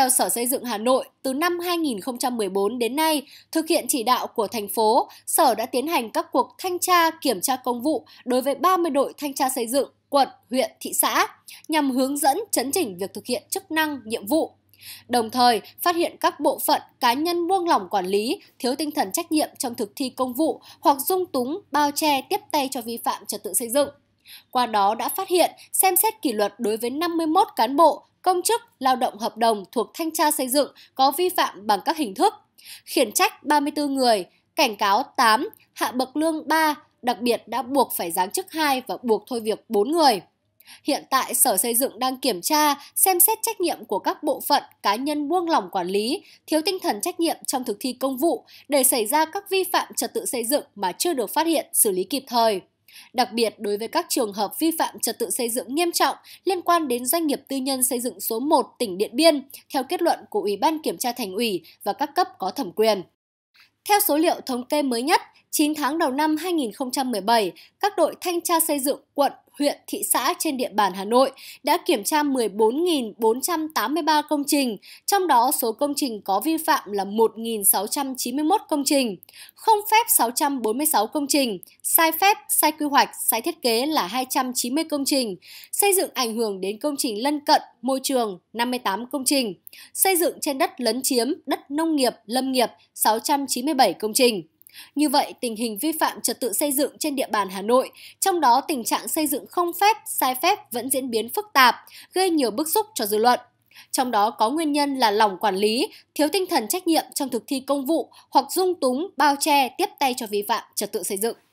Theo Sở Xây dựng Hà Nội, từ năm 2014 đến nay, thực hiện chỉ đạo của thành phố, Sở đã tiến hành các cuộc thanh tra kiểm tra công vụ đối với 30 đội thanh tra xây dựng, quận, huyện, thị xã nhằm hướng dẫn chấn chỉnh việc thực hiện chức năng, nhiệm vụ. Đồng thời, phát hiện các bộ phận cá nhân buông lỏng quản lý, thiếu tinh thần trách nhiệm trong thực thi công vụ hoặc dung túng, bao che, tiếp tay cho vi phạm trật tự xây dựng. Qua đó đã phát hiện, xem xét kỷ luật đối với 51 cán bộ công chức, lao động hợp đồng thuộc thanh tra xây dựng có vi phạm bằng các hình thức khiển trách 34 người, cảnh cáo 8, hạ bậc lương 3, đặc biệt đã buộc phải giáng chức 2 và buộc thôi việc 4 người. Hiện tại Sở Xây dựng đang kiểm tra, xem xét trách nhiệm của các bộ phận, cá nhân buông lỏng quản lý, thiếu tinh thần trách nhiệm trong thực thi công vụ để xảy ra các vi phạm trật tự xây dựng mà chưa được phát hiện xử lý kịp thời. Đặc biệt đối với các trường hợp vi phạm trật tự xây dựng nghiêm trọng liên quan đến doanh nghiệp tư nhân xây dựng số 1 tỉnh Điện Biên theo kết luận của Ủy ban kiểm tra thành ủy và các cấp có thẩm quyền. Theo số liệu thống kê mới nhất, 9 tháng đầu năm 2017, các đội thanh tra xây dựng quận, huyện, thị xã trên địa bàn Hà Nội đã kiểm tra 14.483 công trình, trong đó số công trình có vi phạm là 1.691 công trình, không phép 646 công trình, sai phép, sai quy hoạch, sai thiết kế là 290 công trình, xây dựng ảnh hưởng đến công trình lân cận, môi trường 58 công trình, xây dựng trên đất lấn chiếm, đất nông nghiệp, lâm nghiệp 697 công trình. Như vậy, tình hình vi phạm trật tự xây dựng trên địa bàn Hà Nội, trong đó tình trạng xây dựng không phép, sai phép vẫn diễn biến phức tạp, gây nhiều bức xúc cho dư luận. Trong đó có nguyên nhân là lòng quản lý, thiếu tinh thần trách nhiệm trong thực thi công vụ hoặc dung túng, bao che, tiếp tay cho vi phạm trật tự xây dựng.